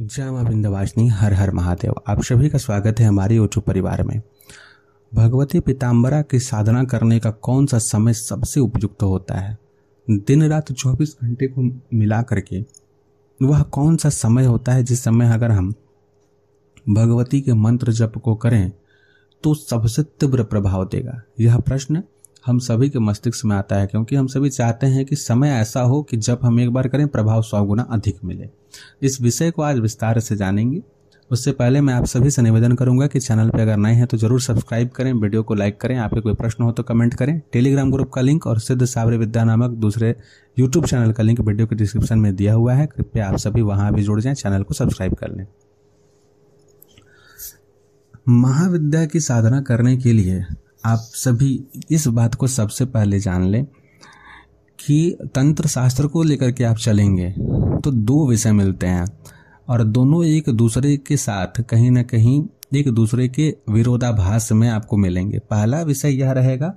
जय माँ बिंदवासिनी हर हर महादेव आप सभी का स्वागत है हमारे ओचू परिवार में भगवती पीताम्बरा की साधना करने का कौन सा समय सबसे उपयुक्त होता है दिन रात 24 घंटे को मिला करके वह कौन सा समय होता है जिस समय अगर हम भगवती के मंत्र जप को करें तो सबसे तीव्र प्रभाव देगा यह प्रश्न हम सभी के मस्तिष्क में आता है क्योंकि हम सभी चाहते हैं कि समय ऐसा हो कि जब हम एक बार करें प्रभाव सौ गुना अधिक मिले इस विषय को आज विस्तार से जानेंगे उससे पहले मैं आप सभी से निवेदन करूंगा कि चैनल पर अगर नए हैं तो जरूर सब्सक्राइब करें वीडियो को लाइक करें आपके कोई प्रश्न हो तो कमेंट करें टेलीग्राम ग्रुप का लिंक और सिद्ध साबरे विद्या नामक दूसरे यूट्यूब चैनल का लिंक वीडियो के डिस्क्रिप्शन में दिया हुआ है कृपया आप सभी वहां भी जुड़ जाएं चैनल को सब्सक्राइब कर लें महाविद्या की साधना करने के लिए आप सभी इस बात को सबसे पहले जान लें कि तंत्र शास्त्र को लेकर के आप चलेंगे तो दो विषय मिलते हैं और दोनों एक दूसरे के साथ कहीं ना कहीं एक दूसरे के विरोधाभास में आपको मिलेंगे पहला विषय यह रहेगा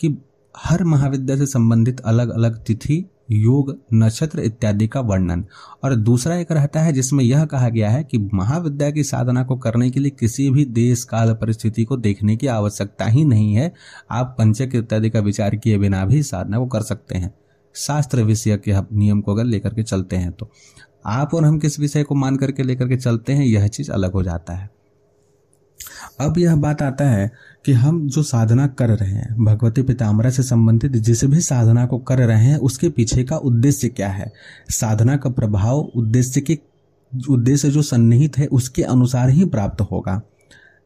कि हर महाविद्या से संबंधित अलग अलग तिथि योग नक्षत्र इत्यादि का वर्णन और दूसरा एक रहता है जिसमें यह कहा गया है कि महाविद्या की साधना को करने के लिए किसी भी देश काल परिस्थिति को देखने की आवश्यकता ही नहीं है आप पंचक इत्यादि का विचार किए बिना भी साधना को कर सकते हैं शास्त्र विषय के नियम को अगर लेकर के चलते हैं तो आप और हम किस विषय को मान करके लेकर के चलते हैं यह चीज़ अलग हो जाता है अब यह बात आता है कि हम जो साधना कर रहे हैं भगवती पितामरा से संबंधित जिस भी साधना को कर रहे हैं उसके पीछे का उद्देश्य क्या है साधना का प्रभाव उद्देश्य के उद्देश्य जो सन्निहित है उसके अनुसार ही प्राप्त होगा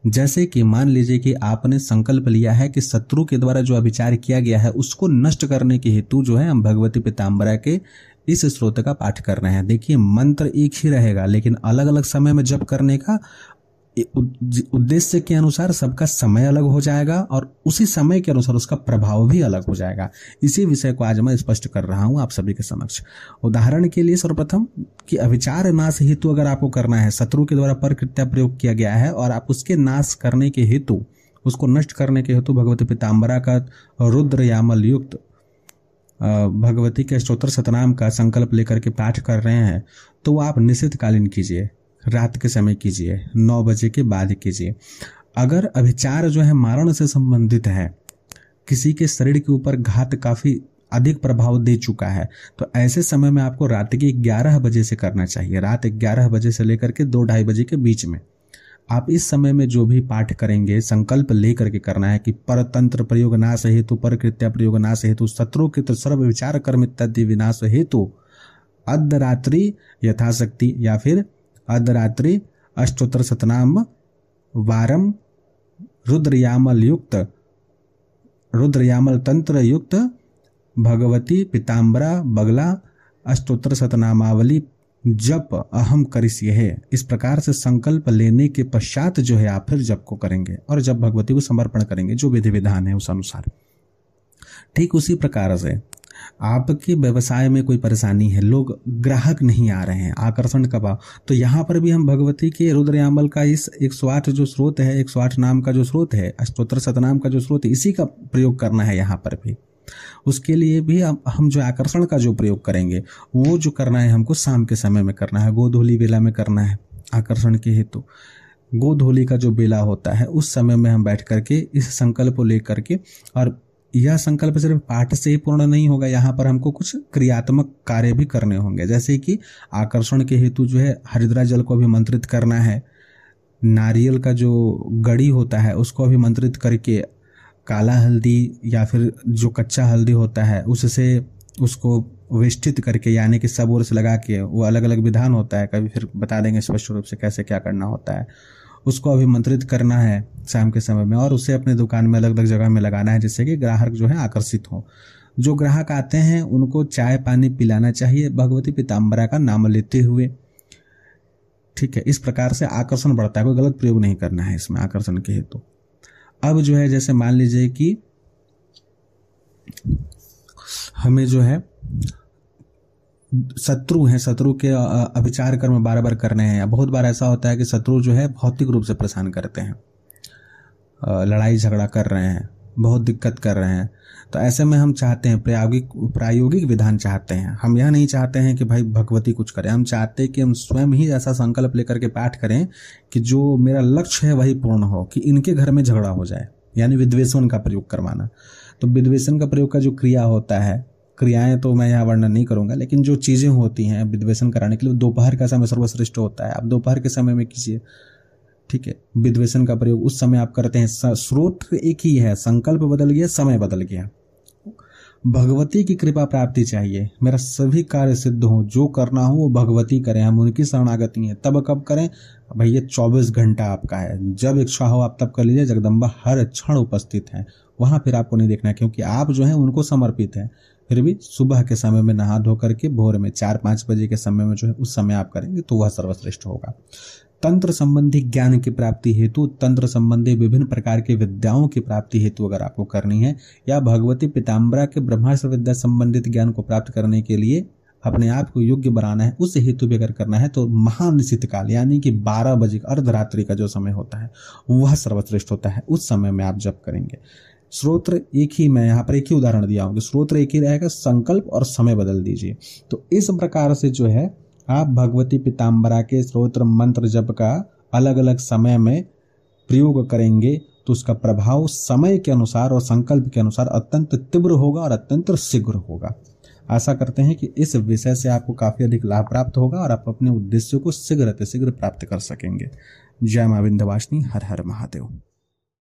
जैसे कि मान लीजिए कि आपने संकल्प लिया है कि शत्रु के द्वारा जो अभिचार किया गया है उसको नष्ट करने के हेतु जो है हम भगवती पिताम्बरा के इस स्रोत का पाठ कर रहे हैं देखिए मंत्र एक ही रहेगा लेकिन अलग अलग समय में जप करने का उद्देश्य के अनुसार सबका समय अलग हो जाएगा और उसी समय के अनुसार उसका प्रभाव भी अलग हो जाएगा इसी विषय को आज मैं स्पष्ट कर रहा हूं आप सभी के समक्ष उदाहरण के लिए सर्वप्रथम कि अविचार नाश हेतु अगर आपको करना है शत्रु के द्वारा पर कृत्या प्रयोग किया गया है और आप उसके नाश करने के हेतु उसको नष्ट करने के हेतु भगवती पिताम्बरा का रुद्र यामल युक्त भगवती के स्त्रोत्र सतनाम का संकल्प लेकर के पाठ कर रहे हैं तो आप निश्चितकालीन कीजिए रात के समय कीजिए नौ बजे के बाद कीजिए अगर अभिचार जो है मारण से संबंधित है किसी के शरीर के ऊपर घात काफ़ी अधिक प्रभाव दे चुका है तो ऐसे समय में आपको रात के ग्यारह बजे से करना चाहिए रात ग्यारह बजे से लेकर के दो ढाई बजे के बीच में आप इस समय में जो भी पाठ करेंगे संकल्प लेकर के करना है कि परतंत्र प्रयोग नाश हेतु पर कृत्या प्रयोग नाश हेतु शत्रु के तो सर्व विचार कर्म इत्यादि विनाश हेतु अर्धरात्रि यथाशक्ति या फिर अर्धरात्रि अष्टोत्तर सतनाम वारम रुद्रयामल युक्त रुद्रयामल तंत्र युक्त भगवती पिताम्बरा बगला अष्टोत्तर सतनामावली जप अहम करिष्य है इस प्रकार से संकल्प लेने के पश्चात जो है आप फिर जप को करेंगे और जब भगवती को समर्पण करेंगे जो विधि विधान है उस अनुसार ठीक उसी प्रकार से आपके व्यवसाय में कोई परेशानी है लोग ग्राहक नहीं आ रहे हैं आकर्षण का भाव तो यहाँ पर भी हम भगवती के रुद्रयामल का इस एक स्वाठ जो स्रोत है एक स्वाठ नाम का जो स्रोत है अष्टोत्तर सतनाम का जो स्रोत है इसी का प्रयोग करना है यहाँ पर भी उसके लिए भी हम जो आकर्षण का जो प्रयोग करेंगे वो जो करना है हमको शाम के समय में करना है गोधोली बेला में करना है आकर्षण के हेतु गोधोली का जो बेला होता है उस समय में हम बैठ करके इस संकल्प को लेकर के और यह संकल्प सिर्फ पाठ से ही पूर्ण नहीं होगा यहाँ पर हमको कुछ क्रियात्मक कार्य भी करने होंगे जैसे कि आकर्षण के हेतु जो है हरिद्रा जल को अभिमंत्रित करना है नारियल का जो गड़ी होता है उसको अभिमंत्रित करके काला हल्दी या फिर जो कच्चा हल्दी होता है उससे उसको वेष्टित करके यानी कि सब ओर से लगा के वो अलग अलग विधान होता है कभी फिर बता देंगे स्पष्ट रूप से कैसे क्या करना होता है उसको अभिमंत्रित करना है शाम के समय में और उसे अपने दुकान में अलग अलग जगह में लगाना है जिससे कि ग्राहक जो है आकर्षित हों जो ग्राहक आते हैं उनको चाय पानी पिलाना चाहिए भगवती पीताम्बरा का नाम लेते हुए ठीक है इस प्रकार से आकर्षण बढ़ता है कोई गलत प्रयोग नहीं करना है इसमें आकर्षण के हेतु तो। अब जो है जैसे मान लीजिए कि हमें जो है शत्रु हैं शत्रु के अभिचार कर्म बार बार कर रहे हैं बहुत बार ऐसा होता है कि शत्रु जो है भौतिक रूप से परेशान करते हैं लड़ाई झगड़ा कर रहे हैं बहुत दिक्कत कर रहे हैं तो ऐसे में हम चाहते हैं प्रायोगिक प्रायोगिक विधान चाहते हैं हम यह नहीं चाहते हैं कि भाई भगवती कुछ करें हम चाहते हैं कि हम स्वयं ही ऐसा संकल्प लेकर के पाठ करें कि जो मेरा लक्ष्य है वही पूर्ण हो कि इनके घर में झगड़ा हो जाए यानी विद्वेषण का प्रयोग करवाना तो विद्वेषण का प्रयोग का जो क्रिया होता है क्रियाएं तो मैं यहाँ वर्णन नहीं करूँगा लेकिन जो चीज़ें होती हैं विद्वेषण कराने के लिए दोपहर का समय सर्वश्रेष्ठ होता है आप दोपहर के समय में कीजिए ठीक है विद्वेषण का प्रयोग उस समय आप करते हैं स्रोत एक ही है संकल्प बदल गया समय बदल गया भगवती की कृपा प्राप्ति चाहिए मेरा सभी कार्य सिद्ध हो जो करना हो वो भगवती करें हम उनकी शरणागति हैं तब कब करें भैया चौबीस घंटा आपका है जब इच्छा हो आप तब कर लीजिए जगदम्बा हर क्षण उपस्थित हैं वहां फिर आपको नहीं देखना क्योंकि आप जो हैं उनको समर्पित हैं फिर भी सुबह के समय में नहा धो करके भोर में चार पाँच बजे के समय में जो है उस समय आप करेंगे तो वह सर्वश्रेष्ठ होगा तंत्र संबंधी ज्ञान की प्राप्ति हेतु तंत्र संबंधी विभिन्न प्रकार के विद्याओं की प्राप्ति हेतु अगर आपको करनी है या भगवती पिताम्बरा के ब्रह्मास्त्र विद्या संबंधित ज्ञान को प्राप्त करने के लिए अपने आप को योग्य बनाना है उस हेतु भी अगर करना है तो महानिश्चित काल यानी कि 12 बजे अर्धरात्रि का जो समय होता है वह सर्वश्रेष्ठ होता है उस समय में आप जब करेंगे स्रोत एक ही मैं यहाँ पर एक ही उदाहरण दिया हूँ कि स्रोत एक ही रहेगा संकल्प और समय बदल दीजिए तो इस प्रकार से जो है आप भगवती पिताम्बरा के स्रोत्र मंत्र जप का अलग अलग समय में प्रयोग करेंगे तो उसका प्रभाव समय के अनुसार और संकल्प के अनुसार अत्यंत तीव्र होगा और अत्यंत शीघ्र होगा आशा करते हैं कि इस विषय से आपको काफ़ी अधिक लाभ प्राप्त होगा और आप अपने उद्देश्य को शीघ्र अतिशीघ्र प्राप्त कर सकेंगे जय माँ विंध्यवासिनी हर हर महादेव